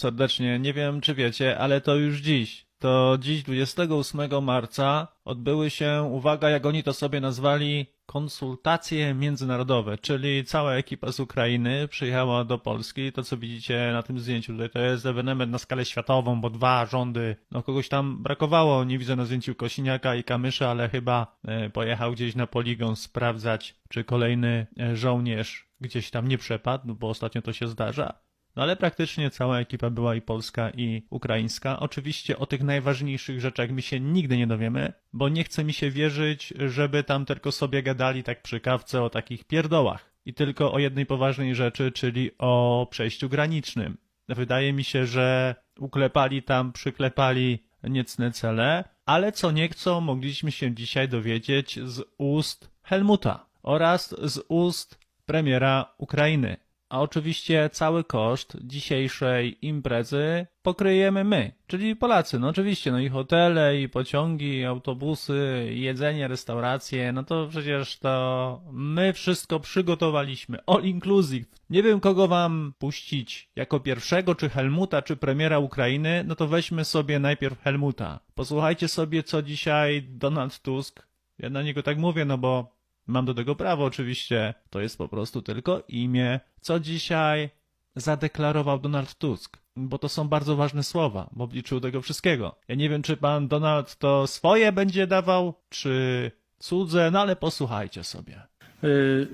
serdecznie. Nie wiem, czy wiecie, ale to już dziś. To dziś, 28 marca, odbyły się, uwaga, jak oni to sobie nazwali, konsultacje międzynarodowe, czyli cała ekipa z Ukrainy przyjechała do Polski. To, co widzicie na tym zdjęciu tutaj, to jest ewenement na skalę światową, bo dwa rządy, no kogoś tam brakowało. Nie widzę na zdjęciu Kosiniaka i Kamysza, ale chyba e, pojechał gdzieś na poligon sprawdzać, czy kolejny e, żołnierz gdzieś tam nie przepadł, bo ostatnio to się zdarza. No ale praktycznie cała ekipa była i polska, i ukraińska. Oczywiście o tych najważniejszych rzeczach mi się nigdy nie dowiemy, bo nie chce mi się wierzyć, żeby tam tylko sobie gadali tak przy kawce o takich pierdołach. I tylko o jednej poważnej rzeczy, czyli o przejściu granicznym. Wydaje mi się, że uklepali tam, przyklepali niecne cele, ale co nieco mogliśmy się dzisiaj dowiedzieć z ust Helmuta oraz z ust premiera Ukrainy. A oczywiście cały koszt dzisiejszej imprezy pokryjemy my, czyli Polacy. No oczywiście, no i hotele, i pociągi, i autobusy, i jedzenie, restauracje, no to przecież to my wszystko przygotowaliśmy. All inclusive. Nie wiem, kogo wam puścić jako pierwszego, czy Helmuta, czy premiera Ukrainy, no to weźmy sobie najpierw Helmuta. Posłuchajcie sobie, co dzisiaj Donald Tusk, ja na niego tak mówię, no bo Mam do tego prawo oczywiście, to jest po prostu tylko imię, co dzisiaj zadeklarował Donald Tusk, bo to są bardzo ważne słowa w obliczu tego wszystkiego. Ja nie wiem, czy pan Donald to swoje będzie dawał, czy cudze, no ale posłuchajcie sobie.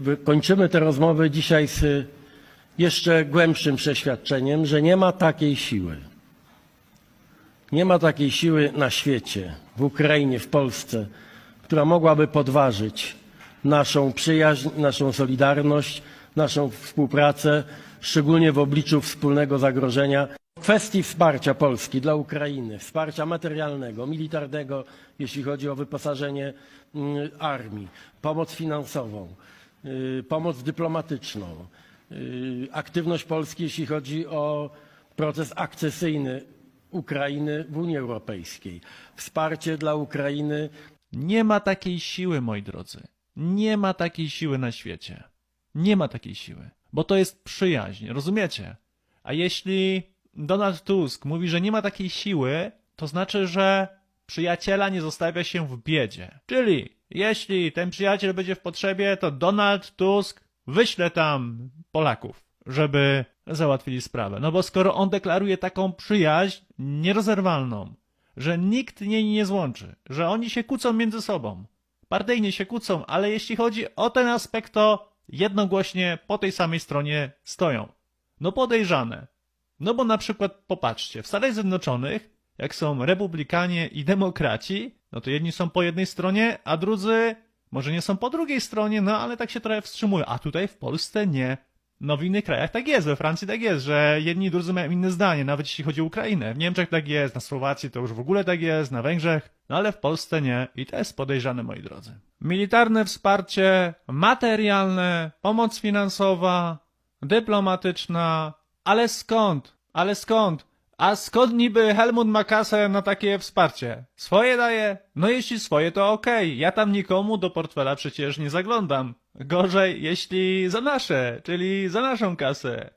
Yy, kończymy tę rozmowę dzisiaj z jeszcze głębszym przeświadczeniem, że nie ma takiej siły. Nie ma takiej siły na świecie, w Ukrainie, w Polsce, która mogłaby podważyć naszą przyjaźń, naszą solidarność, naszą współpracę, szczególnie w obliczu wspólnego zagrożenia. W kwestii wsparcia Polski dla Ukrainy, wsparcia materialnego, militarnego, jeśli chodzi o wyposażenie mm, armii, pomoc finansową, y, pomoc dyplomatyczną, y, aktywność Polski, jeśli chodzi o proces akcesyjny Ukrainy w Unii Europejskiej, wsparcie dla Ukrainy. Nie ma takiej siły, moi drodzy. Nie ma takiej siły na świecie. Nie ma takiej siły, bo to jest przyjaźń, rozumiecie? A jeśli Donald Tusk mówi, że nie ma takiej siły, to znaczy, że przyjaciela nie zostawia się w biedzie. Czyli jeśli ten przyjaciel będzie w potrzebie, to Donald Tusk wyśle tam Polaków, żeby załatwili sprawę. No bo skoro on deklaruje taką przyjaźń nierozerwalną, że nikt jej nie złączy, że oni się kłócą między sobą, partyjnie się kłócą, ale jeśli chodzi o ten aspekt, to jednogłośnie po tej samej stronie stoją. No podejrzane. No bo na przykład popatrzcie, w Stanach Zjednoczonych, jak są republikanie i demokraci, no to jedni są po jednej stronie, a drudzy może nie są po drugiej stronie, no ale tak się trochę wstrzymują. A tutaj w Polsce nie. No w innych krajach tak jest, we Francji tak jest, że jedni i drudzy mają inne zdanie, nawet jeśli chodzi o Ukrainę. W Niemczech tak jest, na Słowacji to już w ogóle tak jest, na Węgrzech, no ale w Polsce nie i to jest podejrzane, moi drodzy. Militarne wsparcie, materialne, pomoc finansowa, dyplomatyczna, ale skąd? Ale skąd? A skąd niby Helmut ma kasę na takie wsparcie? Swoje daje? No jeśli swoje, to okej. Okay. Ja tam nikomu do portfela przecież nie zaglądam. Gorzej, jeśli za nasze, czyli za naszą kasę.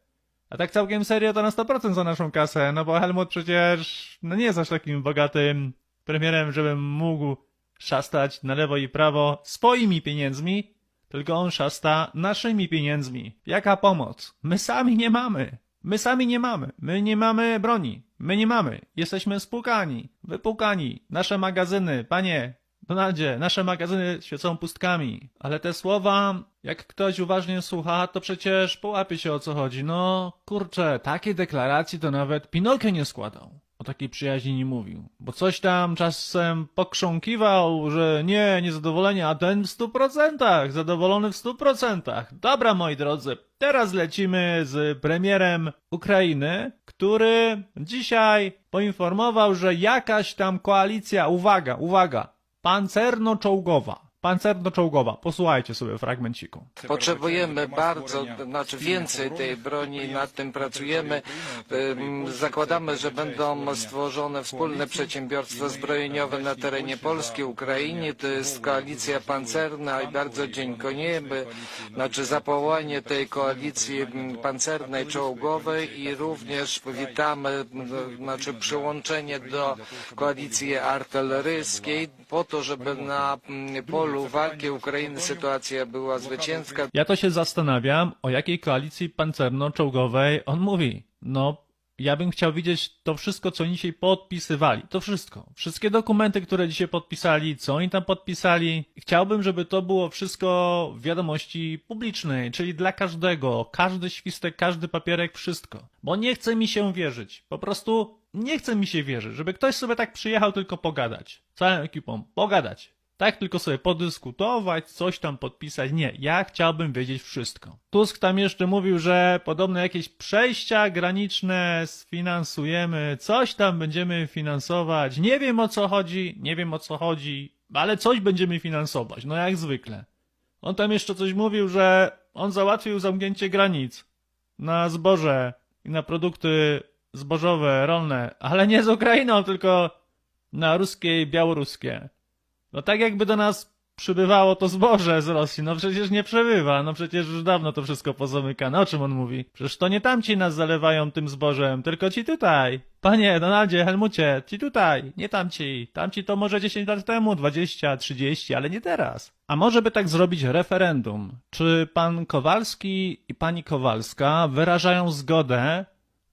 A tak całkiem serio to na 100% za naszą kasę, no bo Helmut przecież no nie jest aż takim bogatym premierem, żebym mógł szastać na lewo i prawo swoimi pieniędzmi, tylko on szasta naszymi pieniędzmi. Jaka pomoc? My sami nie mamy. My sami nie mamy. My nie mamy broni. My nie mamy. Jesteśmy spłukani, wypłukani. Nasze magazyny, panie, Donaldzie, nasze magazyny świecą pustkami. Ale te słowa, jak ktoś uważnie słucha, to przecież połapie się o co chodzi. No, kurczę, takiej deklaracji to nawet Pinokio nie składał o takiej przyjaźni nie mówił. Bo coś tam czasem pokrząkiwał, że nie, niezadowolenie, a ten w stu procentach, zadowolony w stu procentach. Dobra, moi drodzy, teraz lecimy z premierem Ukrainy, który dzisiaj poinformował, że jakaś tam koalicja, uwaga, uwaga, pancerno-czołgowa, pancerno-czołgowa. Posłuchajcie sobie fragmenciku. Potrzebujemy bardzo, znaczy więcej tej broni, nad tym pracujemy. Zakładamy, że będą stworzone wspólne przedsiębiorstwa zbrojeniowe na terenie Polski, Ukrainy. To jest koalicja pancerna i bardzo dziękujemy, znaczy za powołanie tej koalicji pancernej, czołgowej i również witamy, znaczy przyłączenie do koalicji artyleryjskiej po to, żeby na mm, Polsce polu walki Ukrainy sytuacja była zwycięska. Ja to się zastanawiam, o jakiej koalicji pancerno-czołgowej on mówi. No, ja bym chciał widzieć to wszystko, co oni dzisiaj podpisywali. To wszystko. Wszystkie dokumenty, które dzisiaj podpisali, co oni tam podpisali. Chciałbym, żeby to było wszystko w wiadomości publicznej, czyli dla każdego. Każdy świstek, każdy papierek, wszystko. Bo nie chce mi się wierzyć. Po prostu nie chce mi się wierzyć, żeby ktoś sobie tak przyjechał tylko pogadać. Całą ekipą. Pogadać. Tak tylko sobie podyskutować, coś tam podpisać. Nie, ja chciałbym wiedzieć wszystko. Tusk tam jeszcze mówił, że podobno jakieś przejścia graniczne sfinansujemy, coś tam będziemy finansować. Nie wiem o co chodzi, nie wiem o co chodzi, ale coś będziemy finansować, no jak zwykle. On tam jeszcze coś mówił, że on załatwił zamknięcie granic na zboże i na produkty zbożowe, rolne, ale nie z Ukrainą, tylko na ruskie i białoruskie. No tak jakby do nas przybywało to zboże z Rosji. No przecież nie przebywa, no przecież już dawno to wszystko pozamykane. O czym on mówi? Przecież to nie tamci nas zalewają tym zbożem, tylko ci tutaj. Panie Donaldzie, Helmucie, ci tutaj, nie tamci. Tamci to może 10 lat temu, 20, 30, ale nie teraz. A może by tak zrobić referendum? Czy pan Kowalski i pani Kowalska wyrażają zgodę,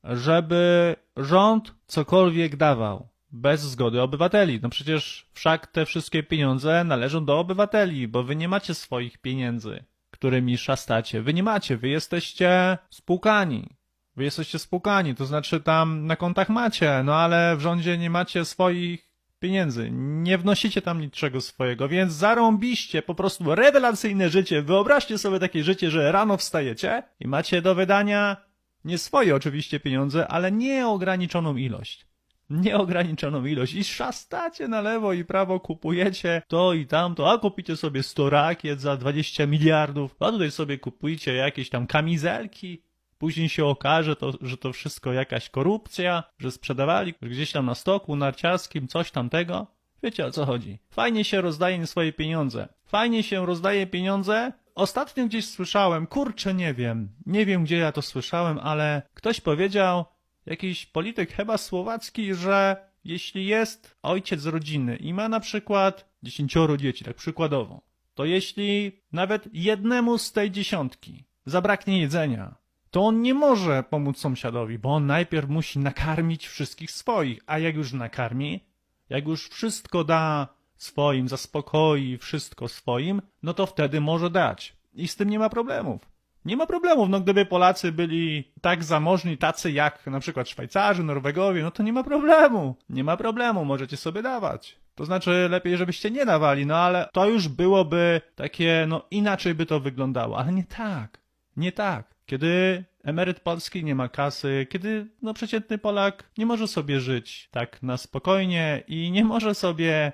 żeby rząd cokolwiek dawał? bez zgody obywateli. No przecież wszak te wszystkie pieniądze należą do obywateli, bo wy nie macie swoich pieniędzy, którymi szastacie. Wy nie macie, wy jesteście spłukani. Wy jesteście spłukani, to znaczy tam na kontach macie, no ale w rządzie nie macie swoich pieniędzy. Nie wnosicie tam niczego swojego, więc zarąbiście po prostu rewelacyjne życie. Wyobraźcie sobie takie życie, że rano wstajecie i macie do wydania nie swoje oczywiście pieniądze, ale nieograniczoną ilość nieograniczoną ilość i szastacie na lewo i prawo, kupujecie to i tamto, a kupicie sobie 100 rakiet za 20 miliardów, a tutaj sobie kupujcie jakieś tam kamizelki, Później się okaże, to, że to wszystko jakaś korupcja, że sprzedawali gdzieś tam na stoku narciarskim coś tamtego. Wiecie o co chodzi. Fajnie się rozdaje swoje pieniądze. Fajnie się rozdaje pieniądze. Ostatnio gdzieś słyszałem, kurczę, nie wiem, nie wiem gdzie ja to słyszałem, ale ktoś powiedział, jakiś polityk chyba słowacki, że jeśli jest ojciec rodziny i ma na przykład dziesięcioro dzieci, tak przykładowo, to jeśli nawet jednemu z tej dziesiątki zabraknie jedzenia, to on nie może pomóc sąsiadowi, bo on najpierw musi nakarmić wszystkich swoich, a jak już nakarmi, jak już wszystko da swoim, zaspokoi wszystko swoim, no to wtedy może dać. I z tym nie ma problemów nie ma problemów. No gdyby Polacy byli tak zamożni, tacy jak na przykład Szwajcarzy, Norwegowie, no to nie ma problemu. Nie ma problemu, możecie sobie dawać. To znaczy, lepiej, żebyście nie dawali, no ale to już byłoby takie, no inaczej by to wyglądało, ale nie tak. Nie tak. Kiedy emeryt polski nie ma kasy, kiedy no przeciętny Polak nie może sobie żyć tak na spokojnie i nie może sobie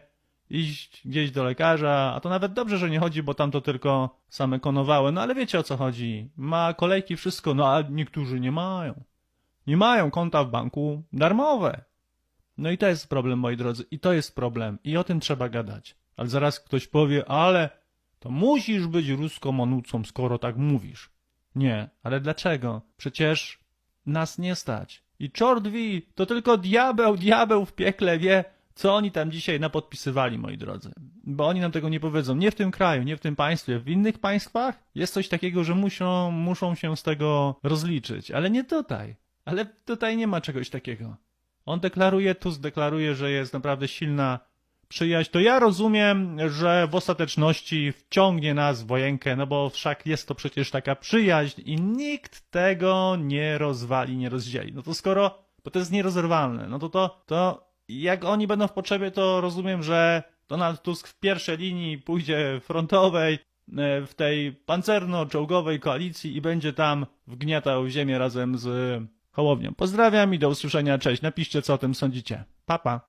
iść gdzieś do lekarza, a to nawet dobrze, że nie chodzi, bo tam to tylko same konowały, no ale wiecie o co chodzi. Ma kolejki, wszystko, no a niektórzy nie mają. Nie mają konta w banku darmowe. No i to jest problem, moi drodzy, i to jest problem, i o tym trzeba gadać. Ale zaraz ktoś powie, ale to musisz być ruskomanucą, skoro tak mówisz. Nie, ale dlaczego? Przecież nas nie stać. I czordwi, to tylko diabeł, diabeł w piekle wie, co oni tam dzisiaj napodpisywali, moi drodzy. Bo oni nam tego nie powiedzą. Nie w tym kraju, nie w tym państwie. W innych państwach jest coś takiego, że muszą, muszą się z tego rozliczyć. Ale nie tutaj. Ale tutaj nie ma czegoś takiego. On deklaruje, tu zdeklaruje, że jest naprawdę silna przyjaźń. To ja rozumiem, że w ostateczności wciągnie nas w wojenkę, no bo wszak jest to przecież taka przyjaźń i nikt tego nie rozwali, nie rozdzieli. No to skoro, bo to jest nierozerwalne, no to to, to jak oni będą w potrzebie, to rozumiem, że Donald Tusk w pierwszej linii pójdzie frontowej e, w tej pancerno-czołgowej koalicji i będzie tam wgniatał ziemię razem z Hołownią. Pozdrawiam i do usłyszenia. Cześć. Napiszcie, co o tym sądzicie. Papa. Pa.